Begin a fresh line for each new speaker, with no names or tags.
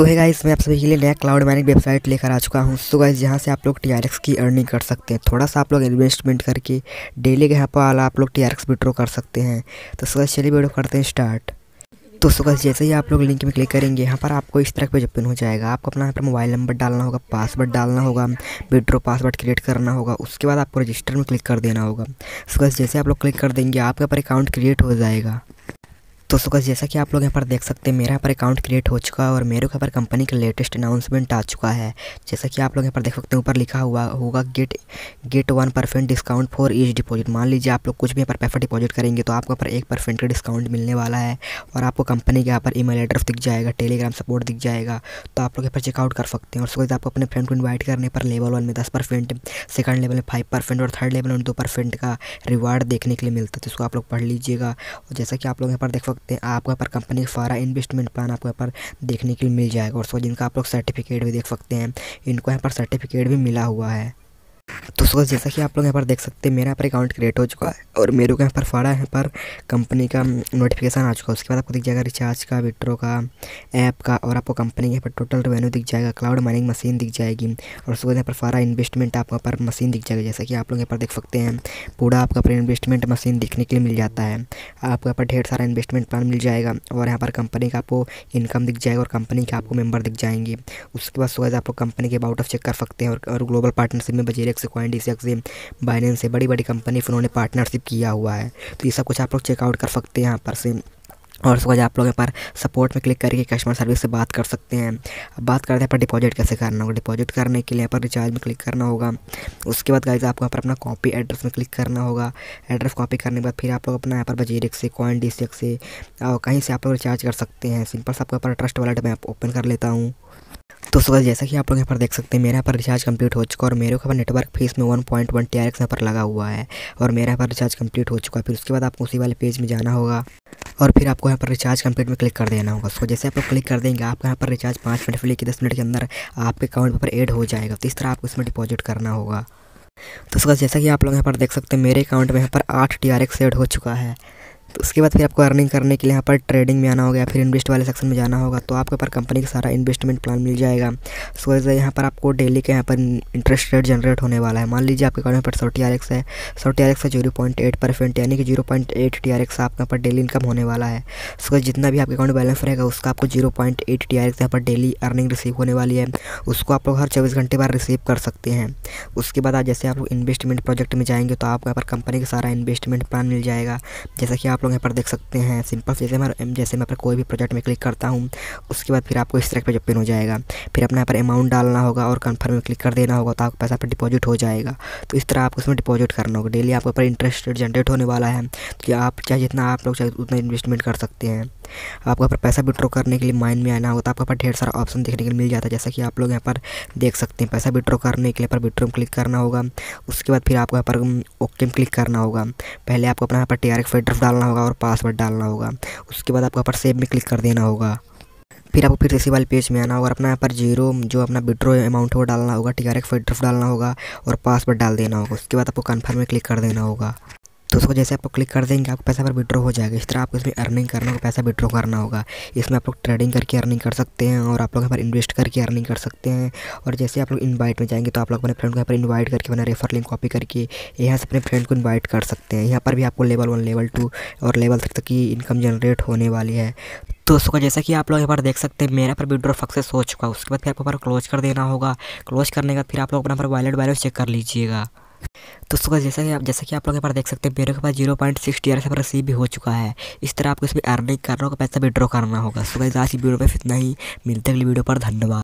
तो है गाइस मैं आप सभी के लिए नया क्लाउड मैनिक वेबसाइट लेकर आ चुका हूँ सो गाइस यहाँ से आप लोग टी की अर्निंग कर सकते हैं थोड़ा सा आप लोग इन्वेस्टमेंट करके डेली के यहाँ पर आप लोग टी आर विड्रो कर सकते हैं तो सो गाइस चलिए वीडियो करते हैं स्टार्ट तो सो गाइस जैसे ही आप लोग लिंक में क्लिक करेंगे यहाँ पर आपको इस तरह जब ओपन हो जाएगा आपको अपना यहाँ पर मोबाइल नंबर डालना होगा पासवर्ड डालना होगा विड्रो पासवर्ड क्रिएट करना होगा उसके बाद आपको रजिस्टर में क्लिक कर देना होगा सो गाइस जैसे आप लोग क्लिक कर देंगे आपके यहाँ पर अकाउंट क्रिएट हो जाएगा दोस्तों का जैसा कि आप लोग यहाँ पर देख सकते हैं मेरा यहाँ पर अकाउंट क्रिएट हो चुका है और मेरे यहाँ पर कंपनी का लेटेस्ट अनाउंसमेंट आ चुका है जैसा कि आप लोग यहाँ पर देख सकते हैं ऊपर लिखा हुआ होगा get get one percent discount for each deposit मान लीजिए आप लोग कुछ भी यहाँ पर पैसा डिपॉजिट करेंगे तो आपको यहाँ पर एक परसेंट का डिस्काउंट मिलने वाला है और आपको कंपनी के यहाँ पर मेल एड्रेस दिख जाएगा टेलीग्राम सपोर्ट दिख जाएगा तो आप लोग यहाँ पर चेकआउट कर सकते हैं और उसके बाद आपको अपने फ्रेंड को इन्वाइट करने पर लेवल वन में दस परसेंट सेकंड लेवल में फाइव परसेंट और थर्ड लेवल में दो परसेंट का रिवार्ड देखने के लिए मिलता है तो उसको आप लोग पढ़ लीजिएगा और जैसा कि आप लोग यहाँ पर देख सकते सकते हैं आपको यहाँ पर कंपनी का सारा इन्वेस्टमेंट प्लान आपको यहाँ पर देखने के लिए मिल जाएगा और सो जिनका आप लोग सर्टिफिकेट भी देख सकते हैं इनको यहाँ पर सर्टिफिकेट भी मिला हुआ है तो दोस्तों जैसा कि आप लोग यहाँ पर देख सकते हैं मेरा यहाँ पर अकाउंट क्रिएट हो चुका है और मेरे को यहाँ पर फाड़ा यहाँ पर कंपनी का नोटिफिकेशन आ चुका है उसके बाद आपको दिख जाएगा रिचार्ज का विट्रो का ऐप का और आपको कंपनी के यहाँ पर टोटल रेवेन्यू दिख जाएगा क्लाउड माइनिंग मशीन दिख जाएगी और उसके बाद यहाँ पर फारा इन्वेस्टमेंट आपको यहाँ पर मशीन दिख जाएगा जैसा कि आप लोग यहाँ पर देख सकते हैं पूरा आपका पर इन्वेस्टमेंट मशीन दिखने के लिए मिल जाता है आपको यहाँ पर ढेर सारा इन्वेस्टमेंट प्लान मिल जाएगा और यहाँ पर कंपनी का आपको इनकम दिख जाएगा और कंपनी के आपको मेम्बर दिख जाएंगे उसके बाद सुबह आपको कंपनी के अबाउट ऑफ चेक कर सकते हैं और ग्लोबल पार्टनरशिप में बजेरेक्स क्वाइन एंड इसेक से बाइनेंस से बड़ी बड़ी कंपनी उन्होंने पार्टनरशिप किया हुआ है तो ये सब कुछ आप लोग चेकआउट कर सकते हैं यहाँ पर से और उसके बाद आप लोग यहाँ पर सपोर्ट में क्लिक करके कस्टमर सर्विस से बात कर सकते हैं अब बात करते हैं पर डिपॉजिट कैसे करना होगा डिपॉजिट करने के लिए यहाँ पर रिचार्ज में क्लिक करना होगा उसके बाद गाइज आपको यहाँ पर अपना कॉपी एड्रेस में क्लिक करना होगा एड्रेस कॉपी करने के बाद फिर आप लोग अपना यहाँ पर बजीरिक से कॉइन डी से और कहीं से आप लोग रिचार्ज कर सकते हैं सिंपल से आपको यहाँ पर ट्रस्ट वॉलेट में ओपन कर लेता हूँ दोस्तों बाद जैसा कि आप लोग यहाँ पर देख सकते हैं मेरा यहाँ पर रिचार्ज कंप्लीट हो चुका है और मेरे यहाँ पर नेटवर्क फीस में one point one T R X यहाँ पर लगा हुआ है और मेरा यहाँ पर रिचार्ज कंप्लीट हो चुका है फिर उसके बाद आपको उसी वाले पेज में जाना होगा और फिर आपको यहाँ पर रिचार्ज कंप्लीट में क्लिक कर देना होगा सो जैसे आप लोग क्लिक कर देंगे आपके यहाँ पर रिचार्ज पाँच मिनट फ्री की दस मिनट के अंदर आपके अकाउंट पर एड हो जाएगा तो इस तरह आपको इसमें डिपॉजिट करना होगा तो उसका जैसा कि आप लोग यहाँ पर देख सकते हैं मेरे अकाउंट में यहाँ पर आठ टी आर एक्स हो चुका है तो उसके बाद फिर आपको अर्निंग करने के लिए यहाँ पर ट्रेडिंग में आना होगा फिर इन्वेस्ट वाले सेक्शन में जाना होगा तो आपके ऊपर कंपनी का सारा इन्वेस्टमेंट प्लान मिल जाएगा सो एज यहाँ पर आपको डेली के यहाँ पर इंटरेस्ट रेट जनरेट होने वाला है मान लीजिए आपके अकाउंट पर सौ टी आर एक्स है सौ टी आर एक्स है जीरो पॉइंट एट परसेंट यानी कि zero point eight T R X आपके यहाँ पर डेली इनकम होने वाला है सो जितना भी आपके अकाउंट बैलेंस रहेगा उसका आपको zero point eight T R X यहाँ पर डेली अर्निंग रिसीव होने वाली है उसको आप लोग हर चौबीस घंटे बाद रिसीव कर सकते हैं उसके बाद जैसे आप लोग इन्वेस्टमेंट प्रोजेक्ट में जाएंगे तो आपके यहाँ पर कंपनी का सारा इन्वेस्टमेंट प्लान मिल जाएगा जैसा कि आप आप लोग यहाँ पर देख सकते हैं सिंपल जैसे मैं जैसे मैं पर कोई भी प्रोजेक्ट में क्लिक करता हूँ उसके बाद फिर आपको इस तरह पर जब पिन हो जाएगा फिर अपना यहाँ पर अमाउंट डालना होगा और कन्फर्म में क्लिक कर देना होगा तो आपको पैसा पर डिपॉजिट हो जाएगा तो इस तरह आपको उसमें डिपॉजिट करना होगा डेली आपके ऊपर इंटरेस्ट जनरेट होने वाला है कि तो आप चाहे जितना आप लोग चाहे उतना इन्वेस्टमेंट कर सकते हैं आपको पर पैसा विड्रॉ करने के लिए माइंड में आना होगा तो आपको पर ढेर सारा ऑप्शन देखने के लिए मिल जाता है जैसा कि आप लोग यहाँ पर देख सकते हैं पैसा विड्रॉ करने के लिए पर विड्रो में क्लिक करना होगा उसके बाद फिर आपको यहाँ पर ओके में क्लिक करना होगा पहले आपको अपना यहाँ पर टी आर डालना होगा और पासवर्ड डालना होगा उसके बाद आपको यहाँ पर सेव में क्लिक कर देना होगा फिर आपको फिर इसी वाले पेज में आना होगा और अपना यहाँ पर जीरो जो अपना विड्रो अमाउंट है वो डालना होगा टी आर डालना होगा और पासवर्ड डाल देना होगा उसके बाद आपको कन्फर्म में क्लिक कर देना होगा तो उसको जैसे आपको क्लिक कर देंगे आपको पैसा पर विड्रॉ हो जाएगा इस तरह आपको इसमें अर्निंग करना होगा पैसा विड्रॉ करना होगा इसमें आप लोग ट्रेडिंग करके अर्निंग कर सकते हैं और आप लोग यहाँ पर इन्वेस्ट करके अर्निंग कर सकते हैं और जैसे आप लोग इन्वाइट में जाएंगे तो आप लोग अपने फ्रेंड को यहाँ पर इन्वाइट करके अपना रेफर लिंक कॉपी करके यहाँ से अपने फ्रेंड को इन्वाइट कर सकते हैं यहाँ पर भी आपको लेवल वन लेवल टू और लेवल थ्री तक की इनकम जनरेट होने वाली है तो उसको जैसा कि आप लोग यहाँ पर देख सकते हैं मेरा पर विड्रॉ सक्सेस हो चुका है उसके बाद फिर आपको पर क्लोज कर देना होगा क्लोज करने का फिर आप लोग अपना पर वॉलेट बैलेंस चेक कर लीजिएगा दोस्तों जैसा कि आप जैसा कि आप लोग यहाँ पर देख सकते हैं मेरे के पास zero point six T R सब रिसीव भी हो चुका है इस तरह आपको इसमें अर्निंग करना होगा पैसा विड्रॉ करना होगा सो गाइस आज की वीडियो पर इतना ही मिलते अगली वीडियो पर धन्यवाद